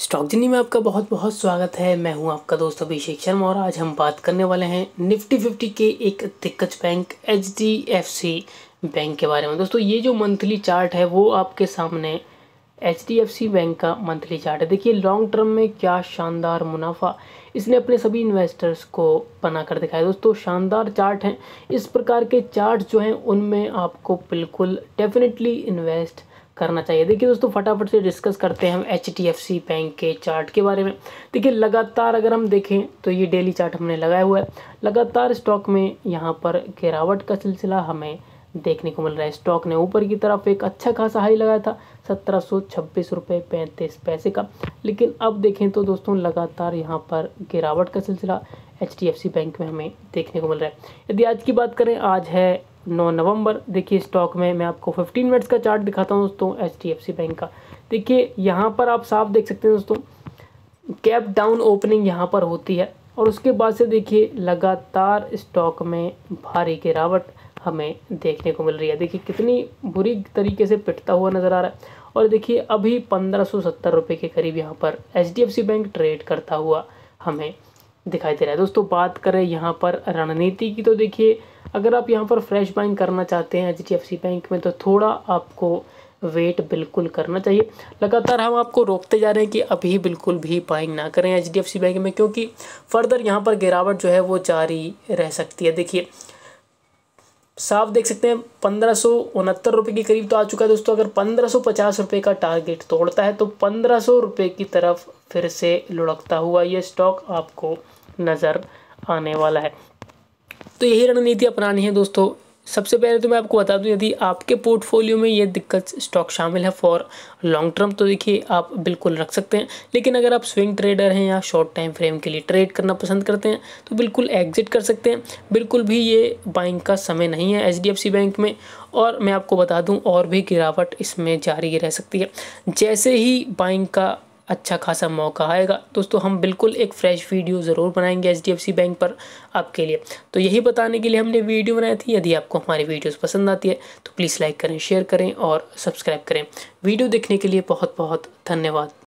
stock जिनी में आपका बहुत बहुत स्वागत है मैं हूं आपका दोस्त अभिषेक शर्मा और आज हम बात करने वाले हैं निफ्टी फिफ्टी के एक दिग्गज bank H D F C bank के बारे में दोस्तों ये जो मंथली चार्ट है वो आपके सामने H D F C bank का मंथली चार्ट है देखिए लॉन्ग टर्म में क्या शानदार मुनाफा इसने अपने सभी इन्वेस्टर्स को बना कर दिखाया दोस्तों शानदार चार्ट हैं इस प्रकार के चार्ट जो हैं उनमें आपको बिल्कुल डेफिनेटली इन्वेस्ट करना चाहिए देखिए दोस्तों फटाफट से डिस्कस करते हैं हम एच एफ सी बैंक के चार्ट के बारे में देखिए लगातार अगर हम देखें तो ये डेली चार्ट हमने लगाया हुआ है लगातार स्टॉक में यहाँ पर गिरावट का सिलसिला हमें देखने को मिल रहा है स्टॉक ने ऊपर की तरफ एक अच्छा खासा हाई लगाया था सत्रह सौ छब्बीस रुपये पैंतीस पैसे का लेकिन अब देखें तो दोस्तों लगातार यहाँ पर गिरावट का सिलसिला एच बैंक में हमें देखने को मिल रहा है यदि आज की बात करें आज है नौ नवंबर देखिए स्टॉक में मैं आपको 15 मिनट्स का चार्ट दिखाता हूँ दोस्तों एच बैंक का देखिए यहाँ पर आप साफ देख सकते हैं दोस्तों कैप डाउन ओपनिंग यहाँ पर होती है और उसके बाद से देखिए लगातार स्टॉक में भारी गिरावट हमें देखने को मिल रही है देखिए कितनी बुरी तरीके से पिटता हुआ नज़र आ रहा है और देखिए अभी पंद्रह सौ सत्तर रुपये के करीब यहाँ पर एच बैंक ट्रेड करता हुआ हमें दिखाई दे रहा है दोस्तों बात करें यहाँ पर रणनीति की तो देखिए अगर आप यहाँ पर फ्रेश बाइंग करना चाहते हैं एच बैंक में तो थोड़ा आपको वेट बिल्कुल करना चाहिए लगातार हम आपको रोकते जा रहे हैं कि अभी बिल्कुल भी बाइंग ना करें एच बैंक में क्योंकि फर्दर यहाँ पर गिरावट जो है वो जारी रह सकती है देखिए साफ देख सकते हैं पंद्रह सौ उनहत्तर रुपये के करीब तो आ चुका है दोस्तों अगर पंद्रह सौ पचास रुपये का टारगेट तोड़ता है तो पंद्रह सौ रुपये की तरफ फिर से लुढ़कता हुआ ये स्टॉक आपको नज़र आने वाला है तो यही रणनीति अपनानी है दोस्तों सबसे पहले तो मैं आपको बता दूं यदि आपके पोर्टफोलियो में ये दिक्कत स्टॉक शामिल है फॉर लॉन्ग टर्म तो देखिए आप बिल्कुल रख सकते हैं लेकिन अगर आप स्विंग ट्रेडर हैं या शॉर्ट टाइम फ्रेम के लिए ट्रेड करना पसंद करते हैं तो बिल्कुल एग्जिट कर सकते हैं बिल्कुल भी ये बाइंग का समय नहीं है एच बैंक में और मैं आपको बता दूँ और भी गिरावट इसमें जारी रह सकती है जैसे ही बाइंग का अच्छा खासा मौका आएगा दोस्तों हम बिल्कुल एक फ़्रेश वीडियो ज़रूर बनाएंगे एच बैंक पर आपके लिए तो यही बताने के लिए हमने वीडियो बनाई थी यदि आपको हमारी वीडियोस पसंद आती है तो प्लीज़ लाइक करें शेयर करें और सब्सक्राइब करें वीडियो देखने के लिए बहुत बहुत धन्यवाद